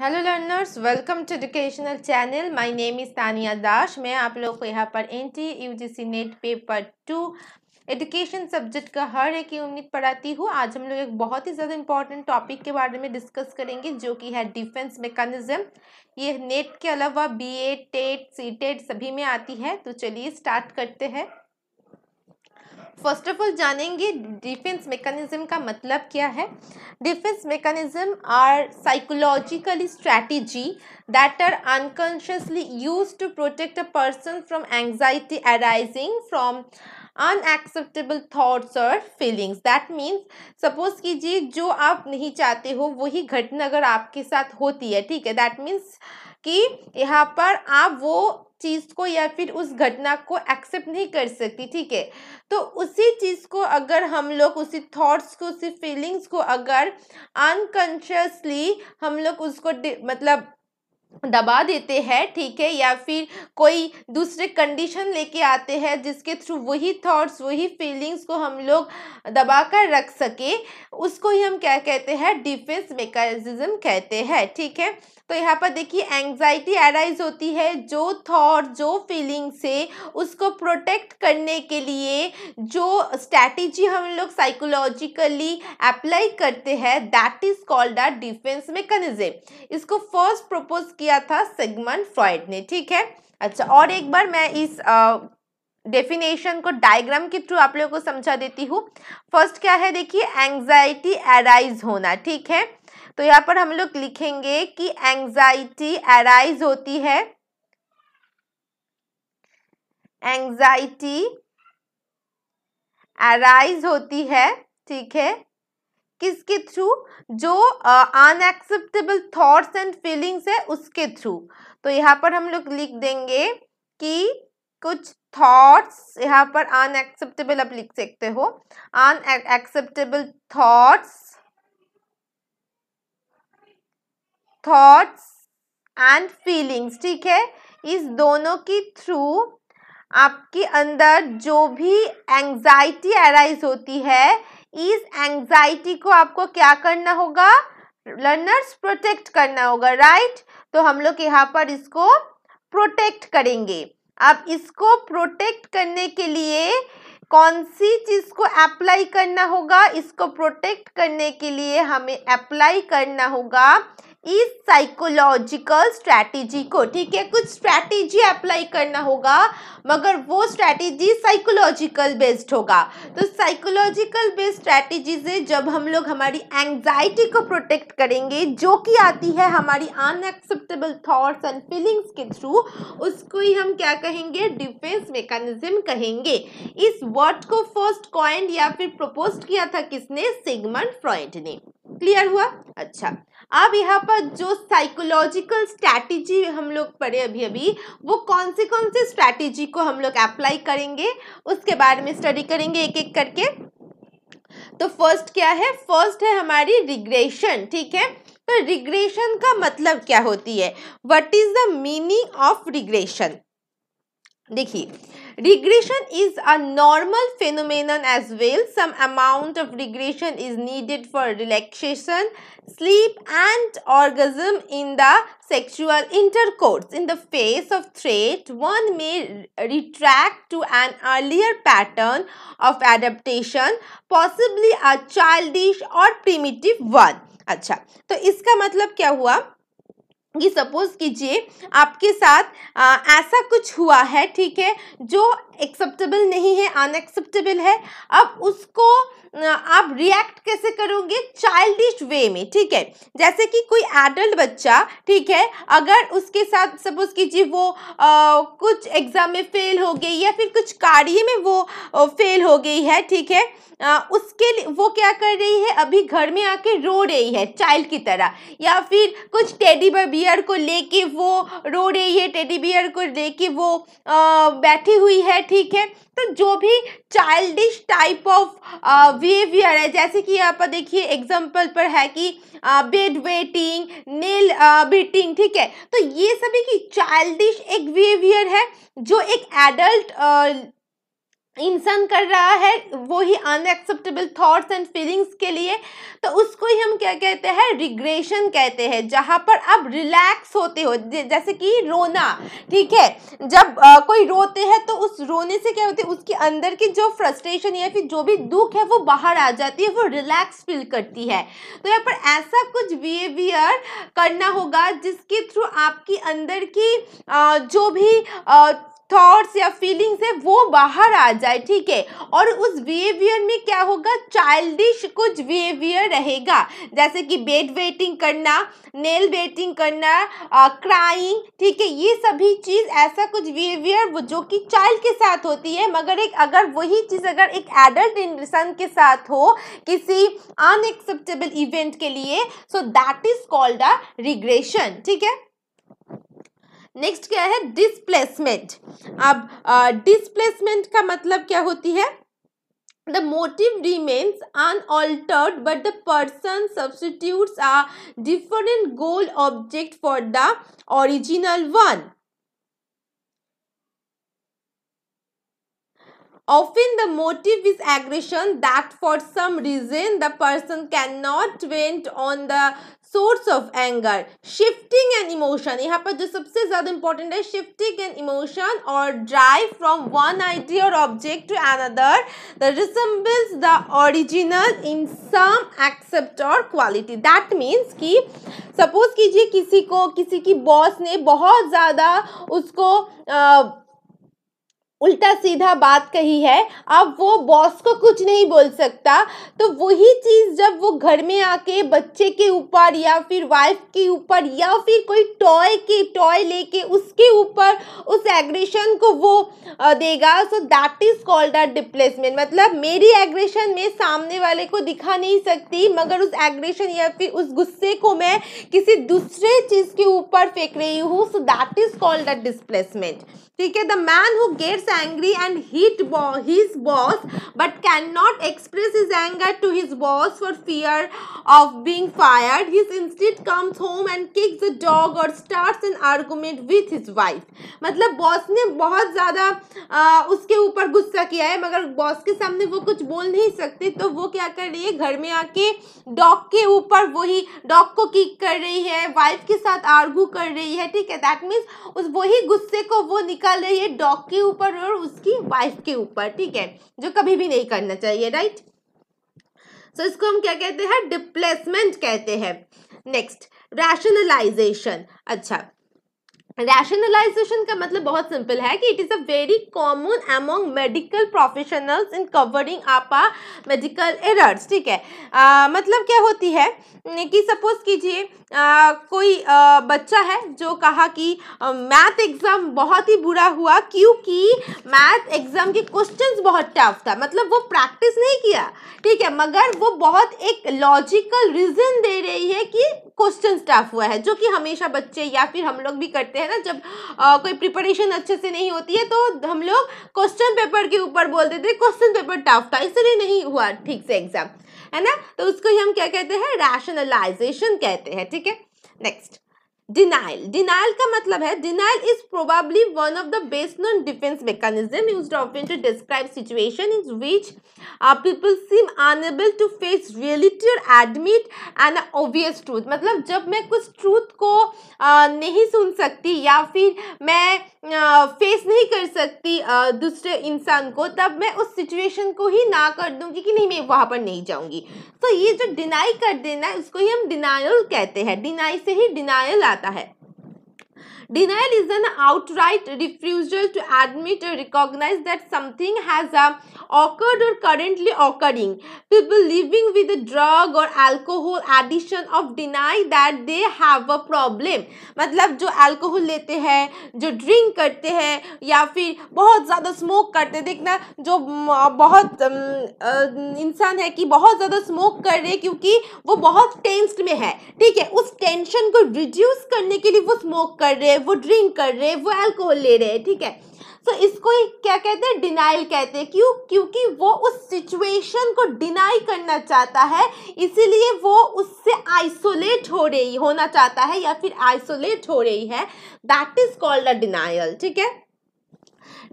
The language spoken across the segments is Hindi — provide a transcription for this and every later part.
Hello learners welcome to educational channel my name is Tania Das मैं आप लोग को यहाँ पर N T U G C NET paper two education subject का हर एक यूनिट पढ़ाती हूँ आज हम लोग एक बहुत ही ज़्यादा इंपॉर्टेंट टॉपिक के बारे में डिस्कस करेंगे जो कि है डिफेंस मेकानिज़म ये नेट के अलावा B A TET C TET सभी में आती है तो चलिए स्टार्ट करते हैं फर्स्ट ऑफ ऑल जानेंगे डिफेंस मेकानिज्म का मतलब क्या है defence mechanism are psychologically strategy that are unconsciously use to protect a person from anxiety arising from unacceptable thoughts और फीलिंग्स दैट मीन्स सपोज कीजिए जो आप नहीं चाहते हो वही घटना अगर आपके साथ होती है ठीक है दैट मीन्स कि यहाँ पर आप वो चीज़ को या फिर उस घटना को एक्सेप्ट नहीं कर सकती ठीक है तो उसी चीज़ को अगर हम लोग उसी थॉट्स को उसी फीलिंग्स को अगर अनकॉन्शियसली हम लोग उसको मतलब दबा देते हैं ठीक है या फिर कोई दूसरे कंडीशन लेके आते हैं जिसके थ्रू वही थॉट्स वही फीलिंग्स को हम लोग दबा कर रख सके उसको ही हम क्या कहते हैं डिफेंस मेकानिज्म कहते हैं ठीक है तो यहाँ पर देखिए एंग्जाइटी एराइज होती है जो थॉट जो फीलिंग से उसको प्रोटेक्ट करने के लिए जो स्ट्रैटेजी हम लोग साइकोलॉजिकली अप्लाई करते हैं that is called a defence mechanism इसको फर्स्ट प्रपोज किया किया था सिगमन फ्रॉइड ने ठीक है अच्छा और एक बार मैं इस डेफिनेशन को डायग्राम के थ्रू आप लोगों को समझा देती हूँ फर्स्ट क्या है देखिए एंग्जाइटी एराइज होना ठीक है तो यहाँ पर हम लोग लिखेंगे कि एंग्जाइटी एराइज होती है एंग्जाइटी एराइज होती है ठीक है किसके थ्रू जो अनएक्सेप्टेबल थॉट्स एंड फीलिंग्स है उसके थ्रू तो यहाँ पर हम लोग लिख देंगे कि कुछ थॉट्स यहाँ पर अनएक्सेप्टेबल आप लिख सकते हो unacceptable thoughts thoughts and feelings ठीक है इस दोनों की थ्रू आपके अंदर जो भी एंजाइटी अराइज होती है इस एंग्जाइटी को आपको क्या करना होगा लर्नर्स प्रोटेक्ट करना होगा राइट तो हम लोग यहाँ पर इसको प्रोटेक्ट करेंगे अब इसको प्रोटेक्ट करने के लिए कौन सी चीज़ को अप्लाई करना होगा इसको प्रोटेक्ट करने के लिए हमें अप्लाई करना होगा इस साइकोलॉजिकल स्ट्रैटेजी को ठीक है कुछ स्ट्रैटेजी अप्लाई करना होगा मगर वो स्ट्रैटेजी साइकोलॉजिकल बेस्ड होगा तो साइकोलॉजिकल बेस्ड स्ट्रैटेजी से जब हम लोग हमारी एंग्जाइटी को प्रोटेक्ट करेंगे जो कि आती है हमारी अनएक्सेप्टेबल थॉट्स एंड फीलिंग्स के थ्रू उसको ही हम क्या कहेंगे डिफेंस मेकानिज्म कहेंगे इस वर्ड को फर्स्ट कॉइंड या फिर प्रपोज किया था किसने सिगमंड फ्रॉइड ने क्लियर हुआ अच्छा अब यहाँ पर जो साइकोलॉजिकल स्ट्रैटेजी हम लोग पढ़े अभी अभी वो कौन से कौन से स्ट्रैटेजी को हम लोग अप्लाई करेंगे उसके बारे में स्टडी करेंगे एक एक करके तो फर्स्ट क्या है फर्स्ट है हमारी रिग्रेशन ठीक है तो रिग्रेशन का मतलब क्या होती है what is the meaning of regression देखिए Regression is a normal phenomenon as well. Some amount of regression is needed for relaxation, sleep and orgasm in the sexual intercourse. In the face of threat, one may retract to an earlier pattern of adaptation, possibly a childish or primitive one. अच्छा तो इसका मतलब क्या हुआ कि सपोज़ कीजिए आपके साथ आ, ऐसा कुछ हुआ है ठीक है जो एक्सेप्टेबल नहीं है अनएक्सेप्टेबल है अब उसको आप रिएक्ट कैसे करोगे चाइल्डिश वे में ठीक है जैसे कि कोई एडल्ट बच्चा ठीक है अगर उसके साथ सपोज कीजिए वो आ, कुछ एग्ज़ाम में फेल हो गई या फिर कुछ कार्य में वो फेल हो गई है ठीक है आ, उसके लिए वो क्या कर रही है अभी घर में आके रो रही है चाइल्ड की तरह या फिर कुछ टेडी बियर को लेके वो रो रही है टेडी बियर को लेके वो आ, बैठी हुई है ठीक है तो जो भी चाइल्डिश टाइप ऑफ बिहेवियर है जैसे कि यहाँ पर देखिए एग्जाम्पल पर है कि बेड वेटिंग नेल बीटिंग ठीक है तो ये सभी की चाइल्डिश एक बिहेवियर है जो एक एडल्ट इंसान कर रहा है वो ही अनएक्सेप्टेबल थॉट्स एंड फीलिंग्स के लिए तो उसको ही हम क्या कहते हैं रिग्रेशन कहते हैं जहाँ पर आप रिलैक्स होते हो जैसे कि रोना ठीक है जब आ, कोई रोते हैं तो उस रोने से क्या होती है उसके अंदर की जो फ्रस्ट्रेशन या फिर जो भी दुख है वो बाहर आ जाती है वो रिलैक्स फील करती है तो यहाँ पर ऐसा कुछ बिहेवियर करना होगा जिसके थ्रू आपकी अंदर की आ, जो भी आ, थॉट्स या फीलिंग्स है वो बाहर आ जाए ठीक है और उस बिहेवियर में क्या होगा चाइल्डिश कुछ बिहेवियर रहेगा जैसे कि बेड वेटिंग करना नेल वेटिंग करना क्राइंग ठीक है ये सभी चीज़ ऐसा कुछ बिहेवियर जो कि चाइल्ड के साथ होती है मगर एक अगर वही चीज़ अगर एक एडल्ट इंसान के साथ हो किसी अनएक्सेप्टेबल इवेंट के लिए so that is called a regression ठीक है नेक्स्ट क्या है डिसप्लेसमेंट अब डिसप्लेसमेंट का मतलब क्या होती है the motive remains unaltered but the person substitutes are different goal object for the original one often the motive is aggression that for some reason the person cannot went on the source of anger shifting an emotion यहाँ पर जो सबसे ज़्यादा इंपॉर्टेंट है shifting an emotion or drive from one idea or object to another the resembles the original in some except or quality that means कि सपोज कीजिए किसी को किसी की बॉस ने बहुत ज़्यादा उसको आ, उल्टा सीधा बात कही है अब वो बॉस को कुछ नहीं बोल सकता तो वही चीज़ जब वो घर में आके बच्चे के ऊपर या फिर वाइफ के ऊपर या फिर कोई टॉय के टॉय लेके उसके ऊपर उस एग्रेशन को वो देगा so that is called are displacement मतलब मेरी एग्रेशन में सामने वाले को दिखा नहीं सकती मगर उस एग्रेशन या फिर उस गुस्से को मैं किसी दूसरे चीज़ के ऊपर फेंक रही हूँ so that is called a displacement ठीक है the man who gets gets angry and hit bo his boss but cannot express his anger to his boss for fear of being fired. He instead comes home and kicks the dog or starts an argument with his wife. matlab boss ne bahut zyada uske upar gussa kiya hai magar boss ke samne wo kuch bol nahi sakte to wo kya kar rahi hai ghar mein aake dog ke upar wahi dog ko kick kar rahi hai wife ke sath argue kar rahi hai theek hai that means us wahi gusse ko wo nikal rahi hai dog ke upar और उसकी वाइफ के ऊपर ठीक है जो कभी भी नहीं करना चाहिए राइट सो so, इसको हम क्या कहते हैं डिप्लेसमेंट कहते हैं नेक्स्ट रैशनलाइजेशन अच्छा रैशनलाइजेशन का मतलब बहुत सिंपल है कि it is a very common among medical professionals in covering आपा मेडिकल एरर्स ठीक है आ, मतलब क्या होती है कि सपोज कीजिए कोई आ, बच्चा है जो कहा कि मैथ एग्ज़ाम बहुत ही बुरा हुआ क्योंकि मैथ एग्ज़ाम के क्वेश्चंस बहुत टफ था मतलब वो प्रैक्टिस नहीं किया ठीक है मगर वो बहुत एक लॉजिकल रीज़न दे रही है कि क्वेश्चन स्टाफ हुआ है जो कि हमेशा बच्चे या फिर हम लोग भी करते हैं ना जब आ, कोई प्रिपरेशन अच्छे से नहीं होती है तो हम लोग क्वेश्चन पेपर के ऊपर बोल देते क्वेश्चन पेपर टफ था इसलिए नहीं हुआ ठीक से एग्जाम है ना तो उसको ही हम क्या कहते हैं रैशनलाइजेशन कहते हैं ठीक है नेक्स्ट डिनाइल डिनाइल का मतलब है denial is probably one of the best non defence mechanism use of to describe situation in which people seem unable to face reality or admit and obvious truth मतलब जब मैं कुछ ट्रूथ को आ, uh, नहीं सुन सकती या फिर मैं आ, uh, फेस नहीं कर सकती uh, दूसरे इंसान को तब मैं उस सिचुएशन को ही ना कर दूंगी कि नहीं मैं वहाँ पर नहीं जाऊँगी तो ये जो डिनाई कर देना है उसको ही हम डिनाइल कहते हैं डिनाई से ही डिनाइल आ जाता है Denial is an outright refusal to admit or recognize that something has uh, occurred or currently occurring. People living with a drug or alcohol addiction of deny that they have a problem. मतलब जो अल्कोहल लेते हैं जो ड्रिंक करते हैं या फिर बहुत ज़्यादा स्मोक करते देखना जो बहुत इंसान है कि बहुत ज़्यादा स्मोक कर रहे क्योंकि वो बहुत टेंस्ड में है ठीक है उस टेंशन को रिड्यूस करने के लिए वो स्मोक कर रहे है वो ड्रिंक कर रहे हैं वो अल्कोहल ले रहे हैं ठीक है तो so, इसको ही क्या कहते हैं डिनाइल कहते हैं क्यों क्योंकि वो उस सिचुएशन को डिनाई करना चाहता है इसीलिए वो उससे आइसोलेट हो रही होना चाहता है या फिर आइसोलेट हो रही है that is called a denial ठीक है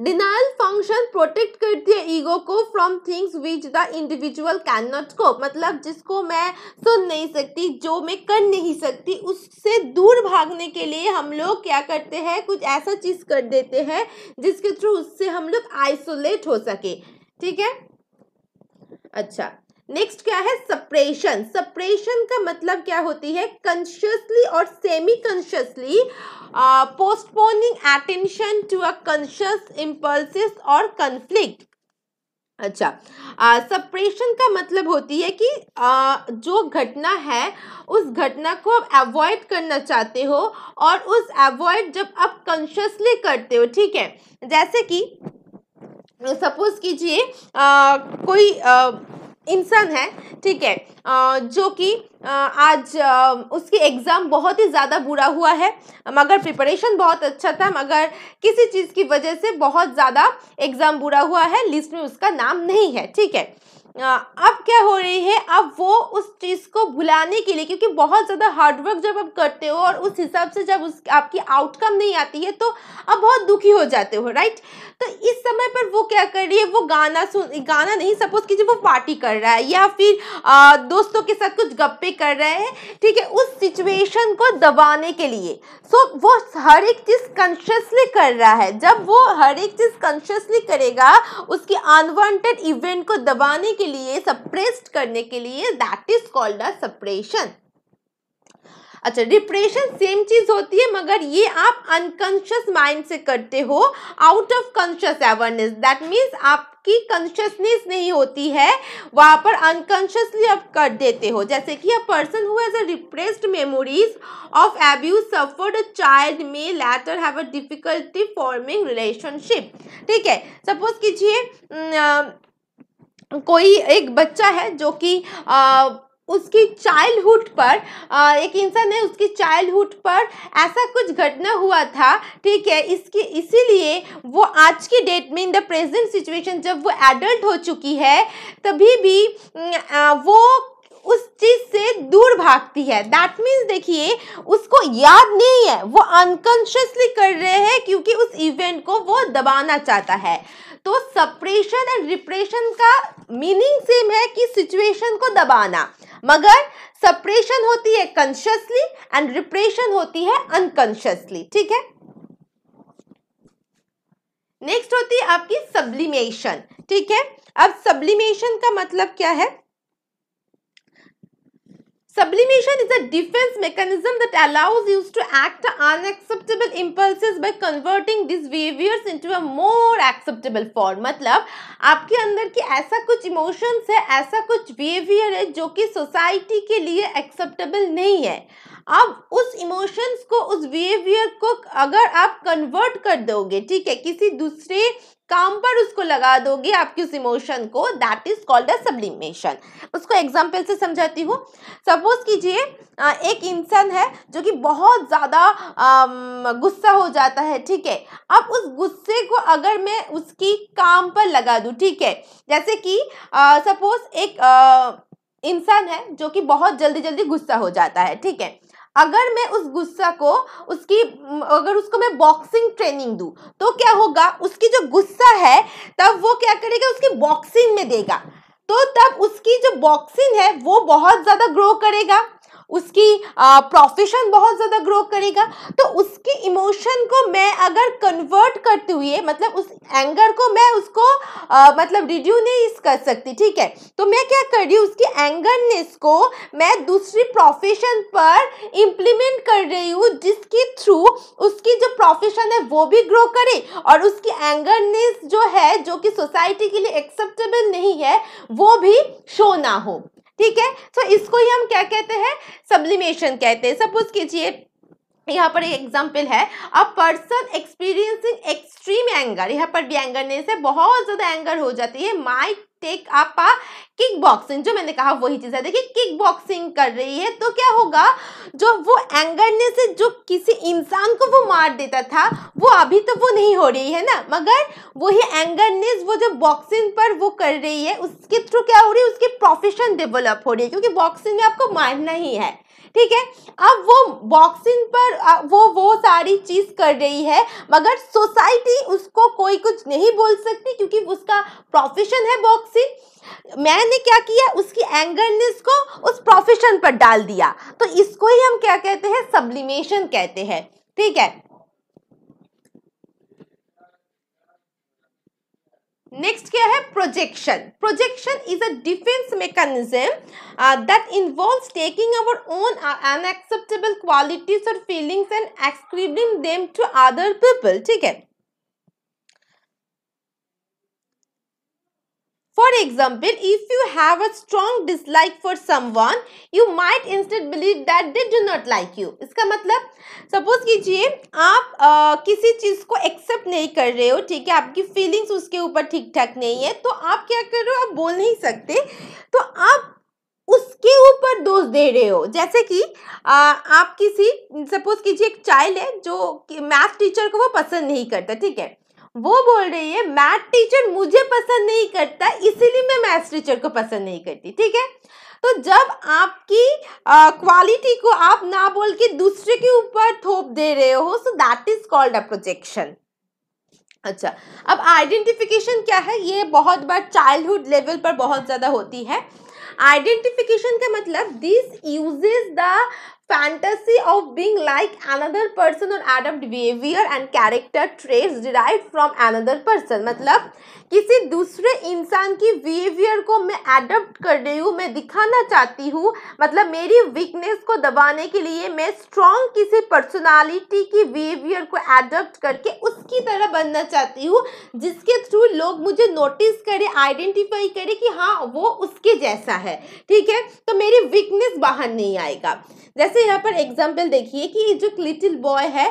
डिनाइल फंक्शन प्रोटेक्ट करती है ईगो को from things which the individual can not cope मतलब जिसको मैं सुन नहीं सकती जो मैं कर नहीं सकती उससे दूर भागने के लिए हम लोग क्या करते हैं कुछ ऐसा चीज़ कर देते हैं जिसके थ्रू उससे हम लोग आइसोलेट हो सके ठीक है अच्छा नेक्स्ट क्या है सप्रेशन सप्रेशन का मतलब क्या होती है consciously or semi consciously postponing attention to a conscious impulses or conflict अच्छा सप्रेशन का मतलब होती है कि आ, जो घटना है उस घटना को आप अवॉइड करना चाहते हो और उस अवॉइड जब आप कॉन्शियसली करते हो ठीक है जैसे कि सपोज कीजिए कोई आ, इंसान है ठीक है जो कि आज उसकी एग्ज़ाम बहुत ही ज़्यादा बुरा हुआ है मगर प्रिपरेशन बहुत अच्छा था मगर किसी चीज़ की वजह से बहुत ज़्यादा एग्ज़ाम बुरा हुआ है लिस्ट में उसका नाम नहीं है ठीक है अब क्या हो रही है अब वो उस चीज़ को भुलाने के लिए क्योंकि बहुत ज़्यादा हार्डवर्क जब आप करते हो और उस हिसाब से जब उस आपकी आउटकम नहीं आती है तो आप बहुत दुखी हो जाते हो राइट तो इस समय पर वो क्या कर रही है वो गाना सुन गाना नहीं सपोज कीजिए वो पार्टी कर रहा है या फिर आ, दोस्तों के साथ कुछ गप्पे कर रहे हैं ठीक है उस सिचुएशन को दबाने के लिए सो so, वो हर एक चीज़ कॉन्शियसली कर रहा है जब वो हर एक चीज़ कॉन्शियसली करेगा उसकी अनवांटेड इवेंट को दबाने के के लिए सप्रेस्ड करने के लिए that is called a suppression अच्छा डिप्रेशन सेम चीज होती है मगर ये आप अनकॉन्शियस माइंड से करते हो out of conscious awareness that means आपकी कॉन्शियसनेस नहीं होती है वहाँ पर अनकॉन्शियसली आप कर देते हो जैसे कि a person who has a repressed memories of abuse suffered a child may later have a difficulty forming relationship ठीक है सपोज कीजिए कोई एक बच्चा है जो कि उसकी चाइल्डहुड पर आ, एक इंसान है उसकी चाइल्डहुड पर ऐसा कुछ घटना हुआ था ठीक है इसके इसीलिए वो आज की डेट में इन द प्रेजेंट सिचुएशन जब वो एडल्ट हो चुकी है तभी भी आ, वो उस चीज से दूर भागती है दैट मीन्स देखिए उसको याद नहीं है वो अनकॉन्शियसली कर रहे हैं क्योंकि उस इवेंट को वो दबाना चाहता है तो सप्रेशन एंड रिप्रेशन का मीनिंग सेम है कि सिचुएशन को दबाना मगर सप्रेशन होती है कॉन्शियसली एंड रिप्रेशन होती है अनकॉन्शियसली ठीक है नेक्स्ट होती है आपकी सब्लिमेशन ठीक है अब सब्लिमेशन का मतलब क्या है Sublimation is a defense mechanism that allows you to act unacceptable impulses by converting these behaviors into a more acceptable form. मतलब आपके अंदर की ऐसा कुछ emotions है ऐसा कुछ behavior है जो कि society के लिए acceptable नहीं है अब उस इमोशंस को उस बिहेवियर को अगर आप कन्वर्ट कर दोगे ठीक है किसी दूसरे काम पर उसको लगा दोगे आपकी उस इमोशन को that is called a sublimation उसको एग्जाम्पल से समझाती हूँ सपोज कीजिए एक इंसान है जो कि बहुत ज़्यादा गुस्सा हो जाता है ठीक है अब उस गुस्से को अगर मैं उसकी काम पर लगा दूँ ठीक है जैसे कि सपोज एक इंसान है जो कि बहुत जल्दी जल्दी गुस्सा हो जाता है ठीक है अगर मैं उस गुस्सा को उसकी अगर उसको मैं बॉक्सिंग ट्रेनिंग दूँ तो क्या होगा उसकी जो गुस्सा है तब वो क्या करेगा उसकी बॉक्सिंग में देगा तो तब उसकी जो बॉक्सिंग है वो बहुत ज़्यादा ग्रो करेगा उसकी प्रोफेशन बहुत ज़्यादा ग्रो करेगा तो उसकी इमोशन को मैं अगर कन्वर्ट करते हुए मतलब उस एंगर को मैं उसको आ, मतलब नहीं कर सकती ठीक है तो मैं क्या कर रही हूँ उसकी एंगरनेस को मैं दूसरी प्रोफेशन पर इम्प्लीमेंट कर रही हूँ जिसके थ्रू उसकी जो प्रोफेशन है वो भी ग्रो करे और उसकी एंगरनेस जो है जो कि सोसाइटी के लिए एक्सेप्टेबल नहीं है वो भी शो ना हो ठीक है सो तो इसको ही हम क्या कहते हैं सब्लिमेशन कहते हैं सपोज कीजिए यहाँ पर एक एग्जाम्पल है a person experiencing extreme anger यहाँ पर भी एंगर नहीं से बहुत ज़्यादा एंगर हो जाती है might take up a kickboxing जो मैंने कहा वही चीज़ है देखिए किक बॉक्सिंग कर रही है तो क्या होगा जो वो एंगरने से जो किसी इंसान को वो मार देता था वो अभी तो वो नहीं हो रही है ना मगर वही एंगरनेस वो जो बॉक्सिंग पर वो कर रही है उसके थ्रू क्या हो रही है उसकी प्रोफेशन डेवलप हो रही है क्योंकि बॉक्सिंग में आपको मारना ही है ठीक है अब वो बॉक्सिंग पर वो वो सारी चीज़ कर रही है मगर सोसाइटी उसको कोई कुछ नहीं बोल सकती क्योंकि उसका प्रोफेशन है बॉक्स से मैंने क्या किया उसकी एंगरनेस को उस प्रोफेशन पर डाल दिया तो इसको ही हम क्या कहते हैं सब्लिमेशन कहते हैं ठीक है नेक्स्ट क्या है projection projection is a defence mechanism that involve taking our own unacceptable qualities or feelings and ascribing them to other people ठीक है For example, if you have a strong dislike for someone, you might instead believe that they do not like you. इसका मतलब सपोज कीजिए आप आ, किसी चीज़ को एक्सेप्ट नहीं कर रहे हो ठीक है आपकी फीलिंग्स उसके ऊपर ठीक ठाक नहीं है तो आप क्या कर रहे हो आप बोल नहीं सकते तो आप उसके ऊपर दोष दे रहे हो जैसे कि आ, आप किसी सपोज कीजिए एक चाइल्ड है जो मैथ टीचर को वो पसंद नहीं करता ठीक है वो बोल रही है मैथ टीचर मुझे पसंद नहीं करता इसीलिए मैं मैथ्स टीचर को पसंद नहीं करती ठीक है तो जब आपकी क्वालिटी को आप ना बोल के दूसरे के ऊपर थोप दे रहे हो so that is called a projection अच्छा अब आइडेंटिफिकेशन क्या है ये बहुत बार चाइल्डहुड लेवल पर बहुत ज़्यादा होती है आइडेंटिफिकेशन का मतलब this uses the fantasy of being like another person or adopt behavior and character traits derived from another person मतलब किसी दूसरे इंसान की बिहेवियर को मैं एडप्ट कर रही हूँ मैं दिखाना चाहती हूँ मतलब मेरी वीकनेस को दबाने के लिए मैं स्ट्रॉन्ग किसी पर्सनालिटी की बिहेवियर को एडप्ट करके उसकी तरह बनना चाहती हूँ जिसके थ्रू लोग मुझे नोटिस करें आइडेंटिफाई करें कि हाँ वो उसके जैसा है ठीक है तो मेरी वीकनेस बाहर नहीं आएगा जैसे यहाँ पर एग्जाम्पल देखिए कि जो लिटिल बॉय है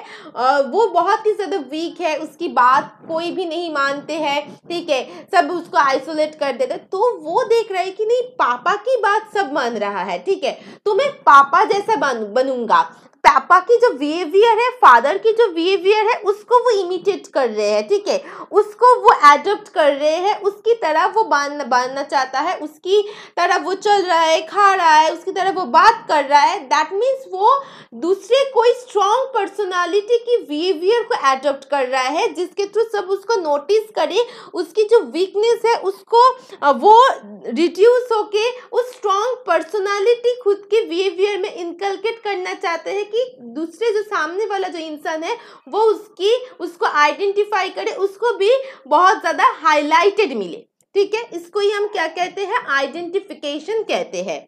वो बहुत ही ज़्यादा वीक है उसकी बात कोई भी नहीं मानते हैं ठीक है है सब उसको आइसोलेट कर देते तो वो देख रहा है कि नहीं पापा की बात सब मान रहा है ठीक है तो मैं पापा जैसा बनूंगा पापा की जो बिहेवियर है फादर की जो बिहेवियर है उसको वो इमिटेट कर रहे हैं ठीक है उसको वो एडोप्ट कर रहे हैं उसकी तरह वो बांध बांधना चाहता है उसकी तरह वो चल रहा है खा रहा है उसकी तरह वो बात कर रहा है दैट मीन्स वो दूसरे कोई स्ट्रॉन्ग पर्सनालिटी की बिहेवियर को एडोप्ट कर रहा है जिसके थ्रू सब उसको नोटिस करें उसकी जो वीकनेस है उसको वो रिड्यूस होके उस स्ट्रॉन्ग पर्सनैलिटी खुद के बिहेवियर में इनकलकेट करना चाहते हैं कि दूसरे जो सामने वाला जो इंसान है वो उसकी उसको आइडेंटिफाई करे उसको भी बहुत ज़्यादा हाईलाइटेड मिले ठीक है इसको ही हम क्या कहते हैं आइडेंटिफिकेशन कहते हैं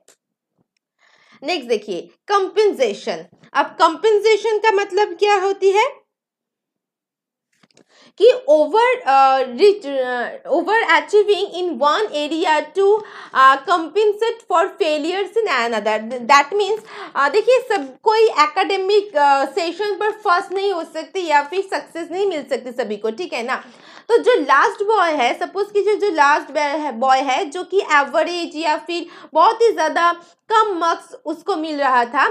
नेक्स्ट देखिए कंपेंसेशन अब कंपेंसेशन का मतलब क्या होती है कि over over achieving in one area to compensate for failures in another that means देखिए सब कोई एकेडमिक सेशन uh, पर फर्स्ट नहीं हो सकती या फिर सक्सेस नहीं मिल सकती सभी को ठीक है ना तो जो लास्ट बॉय है सपोज कीजिए जो लास्ट बॉय है जो कि एवरेज या फिर बहुत ही ज़्यादा कम मार्क्स उसको मिल रहा था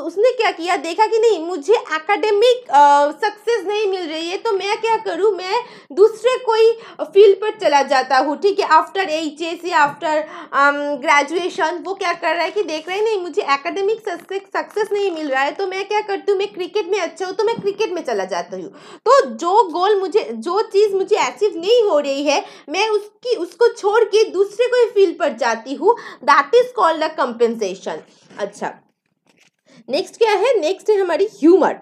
उसने क्या किया देखा कि नहीं मुझे एकेडमिक सक्सेस नहीं मिल रही है तो मैं क्या करूँ मैं दूसरे कोई फील्ड पर चला जाता हूँ ठीक है आफ्टर एच एस या आफ्टर ग्रेजुएशन वो क्या कर रहा है कि देख रहे नहीं मुझे एकेडमिक सक्सेस नहीं मिल रहा है तो मैं क्या करती हूँ मैं क्रिकेट में अच्छा हूँ तो मैं क्रिकेट में चला जाती हूँ तो जो गोल मुझे जो चीज़ मुझे अचीव नहीं हो रही है मैं उसकी उसको छोड़ के दूसरे कोई फील्ड पर जाती हूँ that is called a come compensation अच्छा नेक्स्ट क्या है नेक्स्ट है हमारी ह्यूमर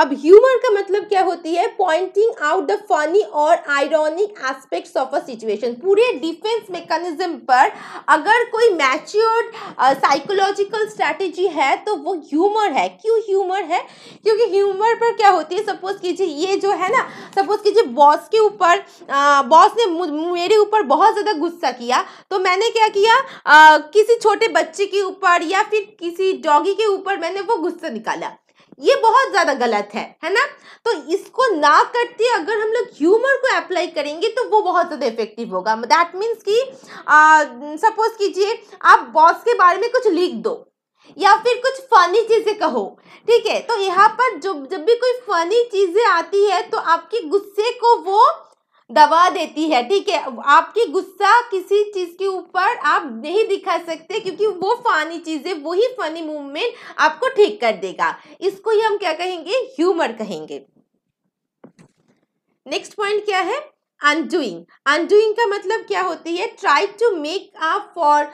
अब ह्यूमर का मतलब क्या होती है पॉइंटिंग आउट द फनी और ironic aspects of a situation पूरे डिफेंस मेकनिज्म पर अगर कोई मैच्योर्ड साइकोलॉजिकल स्ट्रैटेजी है तो वो ह्यूमर है क्यों ह्यूमर है क्योंकि ह्यूमर पर क्या होती है सपोज कीजिए ये जो है ना सपोज कीजिए बॉस के ऊपर बॉस ने मेरे ऊपर बहुत ज़्यादा गुस्सा किया तो मैंने क्या किया आ, किसी छोटे बच्चे के ऊपर या फिर किसी डॉगी के ऊपर मैंने वो गुस्सा निकाला ये बहुत ज़्यादा गलत है है ना तो इसको ना करते अगर हम लोग ह्यूमर को अप्लाई करेंगे तो वो बहुत ज़्यादा इफेक्टिव होगा दैट मीन्स कि सपोज कीजिए आप बॉस के बारे में कुछ लिख दो या फिर कुछ फनी चीज़ें कहो ठीक है तो यहाँ पर जब जब भी कोई फनी चीज़ें आती है तो आपके गुस्से को वो दबा देती है ठीक है आपकी गुस्सा किसी चीज़ के ऊपर आप नहीं दिखा सकते क्योंकि वो फानी चीज़ें वही फनी मूवमेंट आपको ठीक कर देगा इसको ही हम क्या कहेंगे ह्यूमर कहेंगे नेक्स्ट पॉइंट क्या है अनडूइंग अनडूइंग का मतलब क्या होती है try to make up for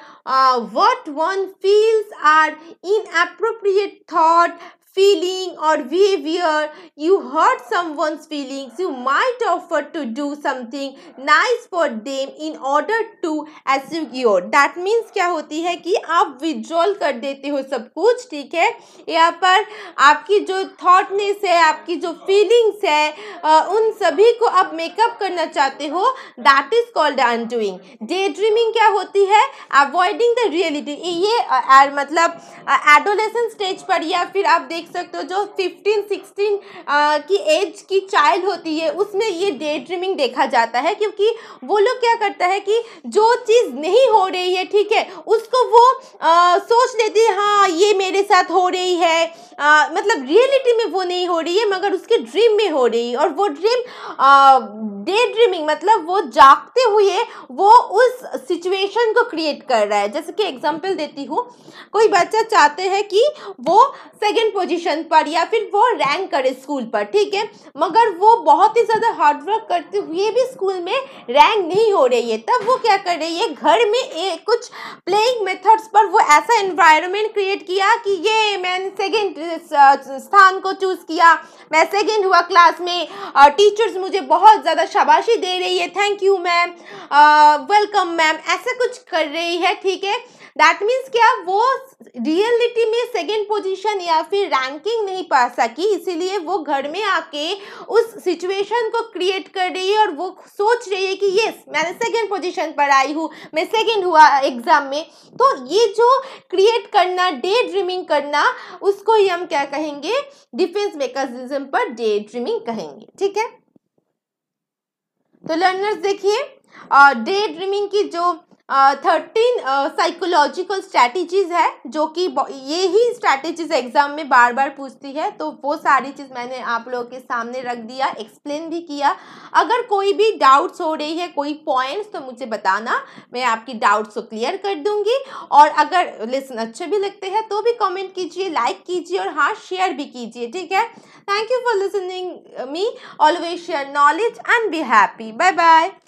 what one feels are inappropriate thought feeling or behavior you hurt someone's feelings you might offer to do something nice for them in order to assure that means क्या होती है कि आप withdrawal कर देते हो सब कुछ ठीक है यहाँ पर आपकी जो थॉटनेस है आपकी जो फीलिंग्स है उन सभी को आप मेकअप करना चाहते हो that is called undoing day dreaming क्या होती है अवॉइडिंग द रियलिटी ये आ, आ, मतलब एडोलेसेंट स्टेज पर या फिर आप देख देख सकते हो जो फिफ्टीन सिक्सटीन की एज की चाइल्ड होती है उसमें ये डे ड्रीमिंग देखा जाता है क्योंकि वो लोग क्या करता है कि जो चीज़ नहीं हो रही है ठीक है उसको वो आ, सोच लेती है हाँ ये मेरे साथ हो रही है आ, मतलब रियलिटी में वो नहीं हो रही है मगर उसके ड्रीम में हो रही है और वो ड्रीम डे ड्रीमिंग मतलब वो जागते हुए वो उस सिचुएशन को क्रिएट कर रहा है जैसे कि एग्जांपल देती हूँ कोई बच्चा चाहते हैं कि वो सेकंड पोजिशन पोजीशन पर या फिर वो रैंक करे स्कूल पर ठीक है मगर वो बहुत ही ज़्यादा हार्डवर्क करते हुए भी स्कूल में रैंक नहीं हो रही है तब वो क्या कर रही है घर में एक कुछ प्लेइंग मेथड्स पर वो ऐसा इन्वायरमेंट क्रिएट किया कि ये मैंने सेकेंड स्थान को चूज़ किया मैं सेकेंड हुआ क्लास में टीचर्स मुझे बहुत ज़्यादा शाबाशी दे रही है thank you ma'am welcome ma'am ऐसा कुछ कर रही है ठीक है दैट मीन्स क्या वो रियलिटी में सेकेंड पोजिशन या फिर रैंकिंग नहीं पा सकी इसीलिए वो घर में आके उस सिचुएशन को क्रिएट कर रही है और वो सोच रही है कि येस मैंने सेकेंड पोजिशन पर आई हूँ मैं सेकेंड हुआ एग्ज़ाम में तो ये जो क्रिएट करना डे ड्रीमिंग करना उसको ही हम क्या कहेंगे डिफेंस मेकाजम पर डे ड्रीमिंग कहेंगे ठीक है तो लर्नर्स देखिए डे ड्रीमिंग की जो थर्टीन साइकोलॉजिकल स्ट्रैटेजीज है जो कि ये ही स्ट्रैटेजीज एग्जाम में बार बार पूछती है तो वो सारी चीज़ मैंने आप लोगों के सामने रख दिया एक्सप्लेन भी किया अगर कोई भी डाउट्स हो रही है कोई पॉइंट्स तो मुझे बताना मैं आपकी डाउट्स को क्लियर कर दूंगी और अगर लेसन अच्छे भी लगते हैं तो भी कॉमेंट कीजिए लाइक कीजिए और हाँ शेयर भी कीजिए ठीक है thank you for listening me always share knowledge and be happy bye bye